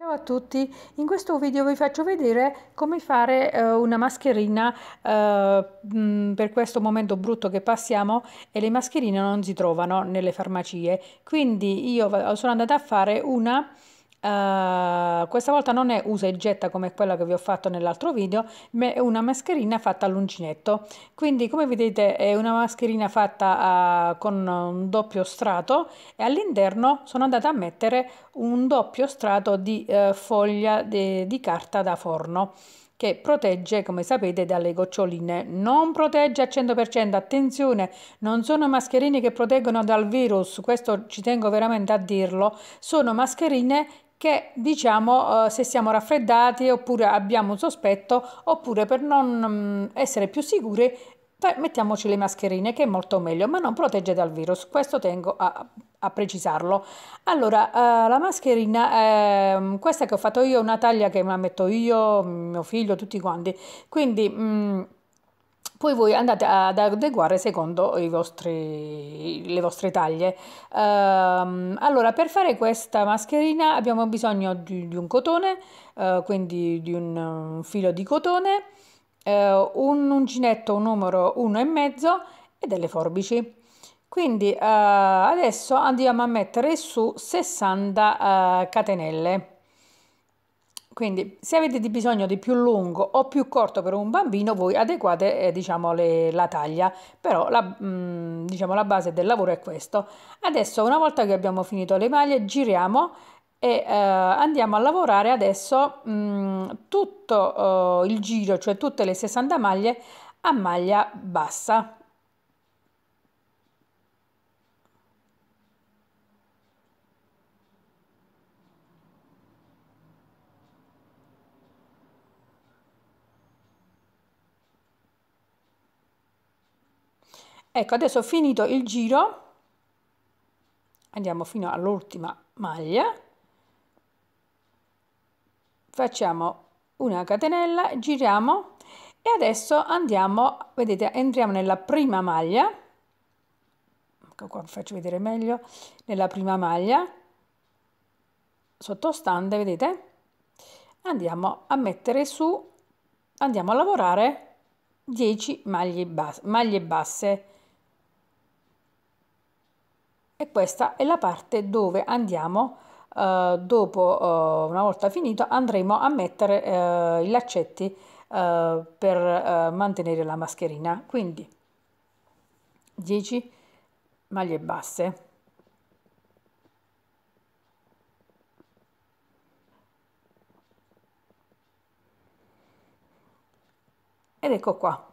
Ciao a tutti, in questo video vi faccio vedere come fare eh, una mascherina eh, per questo momento brutto che passiamo e le mascherine non si trovano nelle farmacie, quindi io sono andata a fare una eh, questa volta non è usa e getta come quella che vi ho fatto nell'altro video, ma è una mascherina fatta all'uncinetto. Quindi come vedete è una mascherina fatta uh, con un doppio strato e all'interno sono andata a mettere un doppio strato di uh, foglia de, di carta da forno che protegge, come sapete, dalle goccioline. Non protegge al 100%, attenzione, non sono mascherine che proteggono dal virus, questo ci tengo veramente a dirlo, sono mascherine che diciamo eh, se siamo raffreddati oppure abbiamo un sospetto oppure per non mm, essere più sicuri mettiamoci le mascherine che è molto meglio ma non protegge dal virus questo tengo a a precisarlo. Allora, uh, la mascherina, uh, questa che ho fatto io è una taglia che me la metto io, mio figlio, tutti quanti, quindi... Um, poi voi andate ad adeguare secondo vostri, le vostre taglie. Um, allora, per fare questa mascherina abbiamo bisogno di, di un cotone, uh, quindi di un, un, filo di cotone, uh, un uncinetto un numero 1,5 e delle forbici quindi eh, adesso andiamo a mettere su 60 eh, catenelle quindi se avete bisogno di più lungo o più corto per un bambino voi adeguate eh, diciamo le, la taglia però la, mh, mm, diciamo, la base del lavoro è questo adesso una volta che abbiamo finito le maglie giriamo e eh, andiamo a lavorare adesso mh, mm, tutto eh, il giro cioè tutte le 60 maglie a maglia bassa ecco adesso ho finito il giro andiamo fino all'ultima maglia facciamo una catenella giriamo e adesso andiamo vedete entriamo nella prima maglia ecco qua vi faccio vedere meglio nella prima maglia sottostante vedete andiamo a mettere su andiamo a lavorare 10 maglie, bas maglie basse e questa è la parte dove andiamo eh, dopo eh, una volta finito andremo a mettere eh, i laccetti eh, per eh, mantenere la mascherina quindi 10 maglie basse ed ecco qua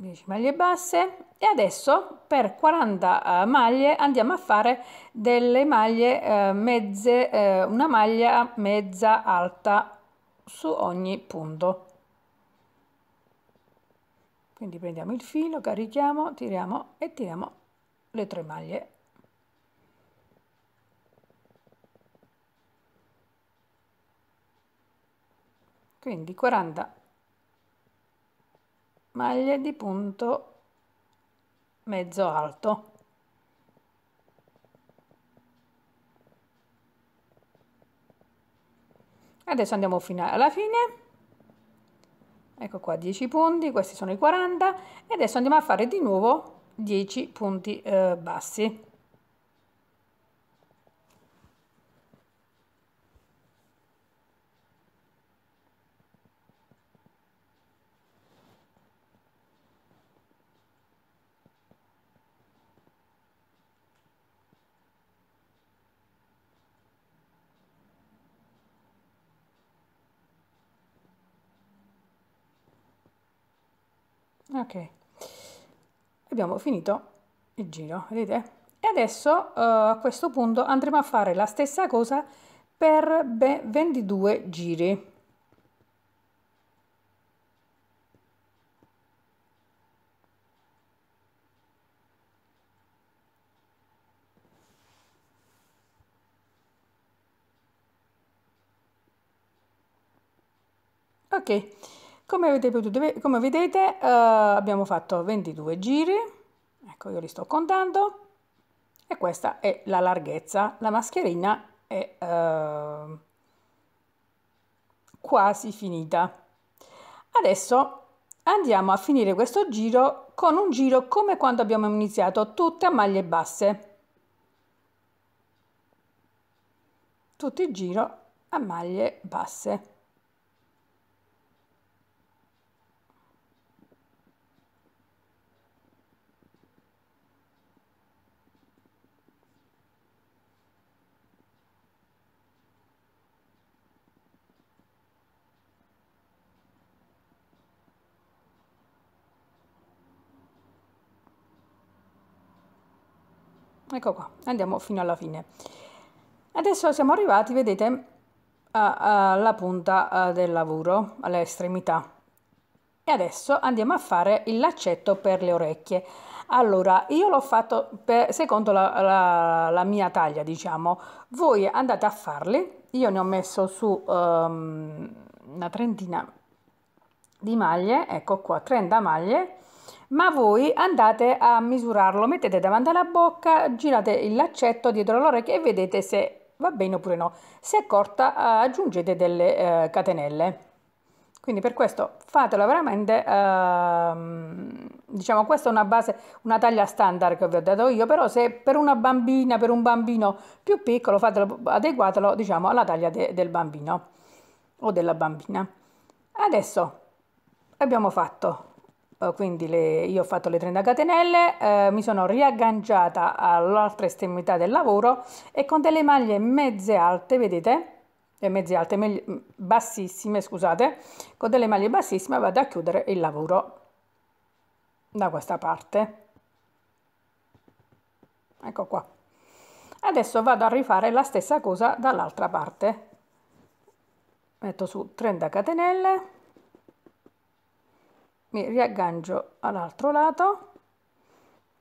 10 maglie basse e adesso per 40 eh, maglie andiamo a fare delle maglie eh, mezze eh, una maglia mezza alta su ogni punto quindi prendiamo il filo carichiamo tiriamo e tiriamo le tre maglie quindi 40 maglie di punto mezzo alto adesso andiamo fino alla fine ecco qua 10 punti questi sono i 40 e adesso andiamo a fare di nuovo 10 punti eh, bassi ok abbiamo finito il giro vedete e adesso uh, a questo punto andremo a fare la stessa cosa per 22 giri ok come avete potuto, come vedete eh, abbiamo fatto 22 giri, ecco io li sto contando, e questa è la larghezza. La mascherina è eh, quasi finita. Adesso andiamo a finire questo giro con un giro come quando abbiamo iniziato, tutte a maglie basse. tutti il giro a maglie basse. ecco qua andiamo fino alla fine adesso siamo arrivati vedete alla punta eh, del lavoro alle estremità. e adesso andiamo a fare il laccetto per le orecchie allora io l'ho fatto per, secondo la, la, la, mia taglia diciamo voi andate a farli io ne ho messo su um, una trentina di maglie ecco qua 30 maglie ma voi andate a misurarlo, mettete davanti alla bocca, girate il laccetto dietro l'orecchio e vedete se va bene oppure no. Se è corta eh, aggiungete delle eh, catenelle. Quindi per questo fatelo veramente, ehm, diciamo questa è una base, una taglia standard che vi ho dato io, però se per una bambina, per un bambino più piccolo, fatelo, adeguatelo diciamo alla taglia de, del bambino o della bambina. Adesso abbiamo fatto eh, quindi le, io ho fatto le 30 catenelle, eh, mi sono riagganciata all'altra estremità del lavoro e con delle maglie mezze alte, vedete? Le mezze alte, me, bassissime, scusate, con delle maglie bassissime vado a chiudere il lavoro da questa parte. Ecco qua. Adesso vado a rifare la stessa cosa dall'altra parte. Metto su 30 catenelle mi riaggancio all'altro lato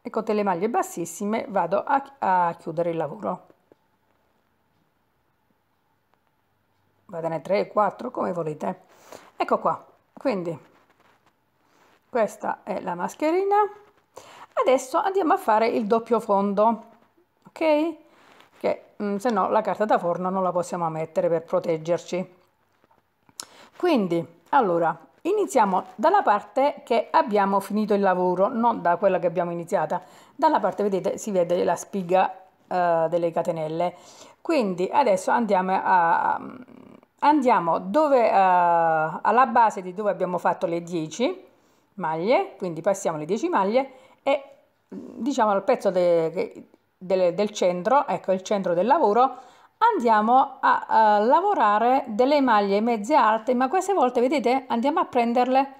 e con delle maglie bassissime vado a, a chiudere il lavoro vadene 3 4 come volete ecco qua quindi questa è la mascherina adesso andiamo a fare il doppio fondo ok che mh, mm, se no la carta da forno non la possiamo mettere per proteggerci quindi allora Iniziamo dalla parte che abbiamo finito il lavoro, non da quella che abbiamo iniziata. Dalla parte, vedete, si vede la spiga uh, delle catenelle. Quindi adesso andiamo, a, andiamo dove, uh, alla base di dove abbiamo fatto le 10 maglie, quindi passiamo le 10 maglie e diciamo al pezzo de, de, del centro, ecco il centro del lavoro, andiamo a, a lavorare delle maglie mezze alte ma queste volte vedete andiamo a prenderle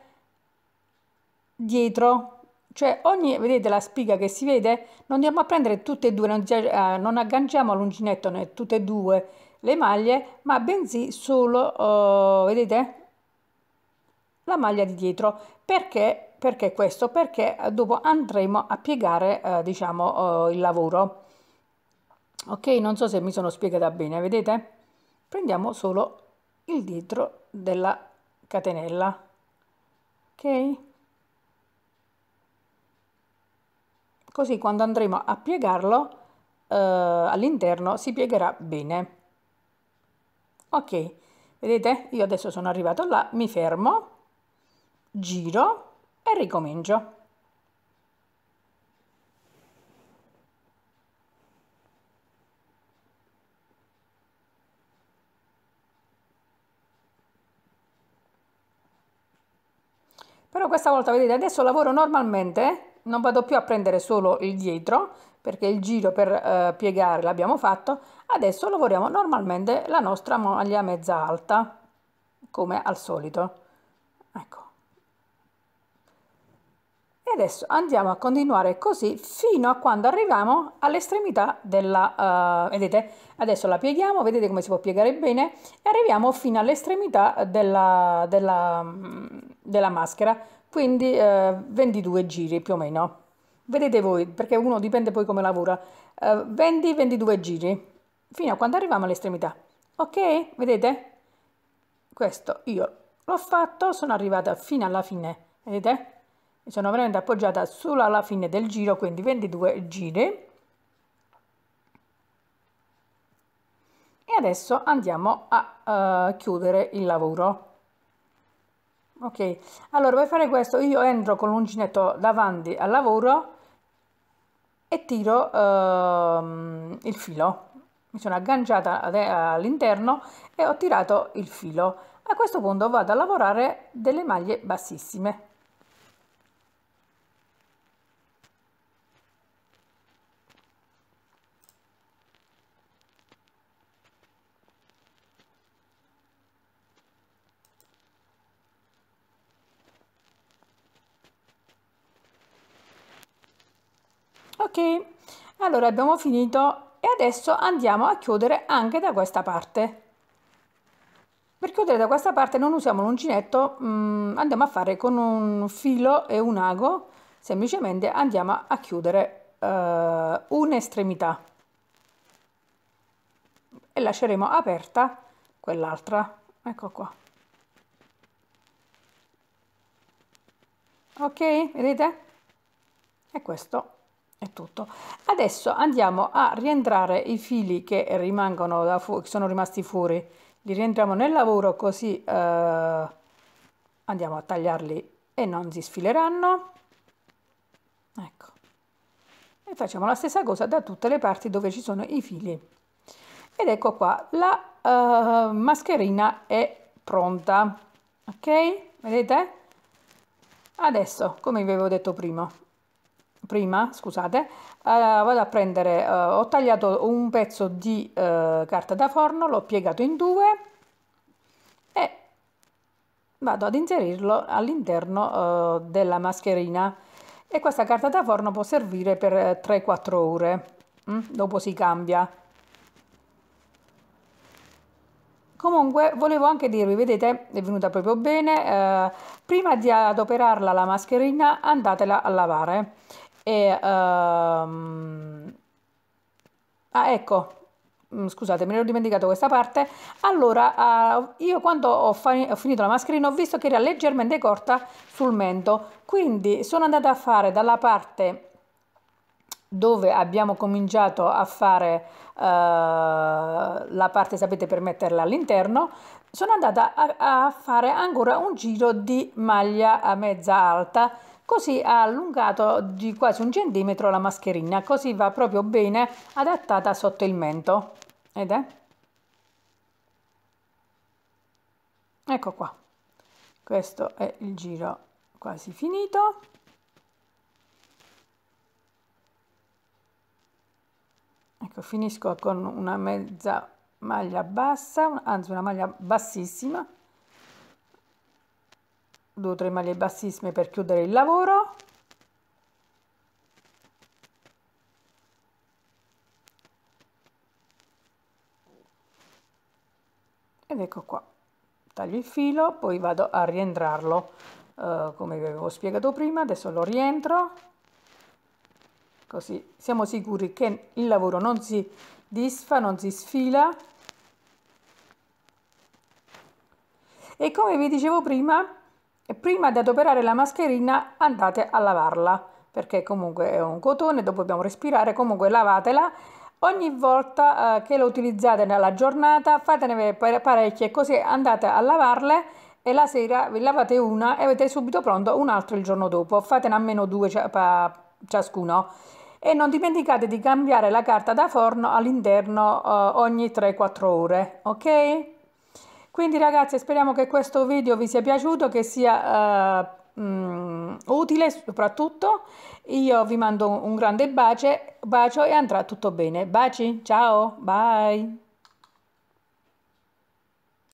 dietro cioè ogni vedete la spiga che si vede non andiamo a prendere tutte e due non, eh, non agganciamo l'uncinetto né tutte e due le maglie ma bensì solo oh, vedete la maglia di dietro perché perché questo perché eh, dopo andremo a piegare eh, diciamo oh, il lavoro ok non so se mi sono spiegata bene vedete prendiamo solo il dietro della catenella ok così quando andremo a piegarlo eh, all'interno si piegherà bene ok vedete io adesso sono arrivato là mi fermo giro e ricomincio però questa volta vedete adesso lavoro normalmente non vado più a prendere solo il dietro perché il giro per eh, piegare l'abbiamo fatto adesso lavoriamo normalmente la nostra maglia mezza alta come al solito ecco e adesso andiamo a continuare così fino a quando arriviamo all'estremità della... Uh, vedete? Adesso la pieghiamo, vedete come si può piegare bene e arriviamo fino all'estremità della, della, mm, della, maschera, quindi uh, eh, 22 giri più o meno. Vedete voi, perché uno dipende poi come lavora. Uh, eh, 20-22 giri, fino a quando arriviamo all'estremità. Ok? Vedete? Questo io l'ho fatto, sono arrivata fino alla fine, vedete? mi sono veramente appoggiata solo alla fine del giro quindi 22 giri e adesso andiamo a uh, chiudere il lavoro ok allora per fare questo io entro con l'uncinetto davanti al lavoro e tiro uh, il filo mi sono agganciata eh, all'interno e ho tirato il filo a questo punto vado a lavorare delle maglie bassissime allora abbiamo finito e adesso andiamo a chiudere anche da questa parte per chiudere da questa parte non usiamo l'uncinetto mm, andiamo a fare con un filo e un ago semplicemente andiamo a chiudere eh, un'estremità e lasceremo aperta quell'altra ecco qua ok vedete e questo è tutto. Adesso andiamo a rientrare i fili che rimangono da fu- sono rimasti fuori. Li rientriamo nel lavoro così eh, andiamo a tagliarli e non si sfileranno. Ecco. E facciamo la stessa cosa da tutte le parti dove ci sono i fili. Ed ecco qua, la eh, mascherina è pronta. Ok? Vedete? Adesso, come vi avevo detto prima, prima, scusate, eh, vado a prendere, eh, ho tagliato un pezzo di eh, carta da forno, l'ho piegato in due e vado ad inserirlo all'interno della mascherina e questa carta da forno può servire per 3-4 ore, mm? dopo si cambia. Comunque volevo anche dirvi, vedete, è venuta proprio bene, eh, prima di adoperarla la mascherina andatela a lavare e, um... ah, ecco, mm, scusate, mi ero dimenticato questa parte. Allora, uh, io quando ho, ho, finito la mascherina ho visto che era leggermente corta sul mento, quindi sono andata a fare dalla parte dove abbiamo cominciato a fare uh, la parte, sapete, per metterla all'interno, sono andata a, a fare ancora un giro di maglia a mezza alta Così ha allungato di quasi un centimetro la mascherina, così va proprio bene adattata sotto il mento. Ed è? Ecco qua. Questo è il giro quasi finito. Ecco, finisco con una mezza maglia bassa, anzi una maglia bassissima 2 3 maglie bassissime per chiudere il lavoro ed ecco qua taglio il filo poi vado a rientrarlo eh, come vi avevo spiegato prima adesso lo rientro così siamo sicuri che il lavoro non si disfa non si sfila e come vi dicevo prima e prima di adoperare la mascherina andate a lavarla perché comunque è un cotone, dopo dobbiamo respirare, comunque lavatela ogni volta eh, che lo utilizzate nella giornata fatene parecchie così andate a lavarle e la sera vi lavate una e avete subito pronto un altro il giorno dopo fatene almeno due ciascuno e non dimenticate di cambiare la carta da forno all'interno eh, ogni 3-4 ore ok quindi ragazzi speriamo che questo video vi sia piaciuto, che sia uh, eh, mh, mm, utile soprattutto. Io vi mando un grande bacio, bacio e andrà tutto bene. Baci, ciao, bye!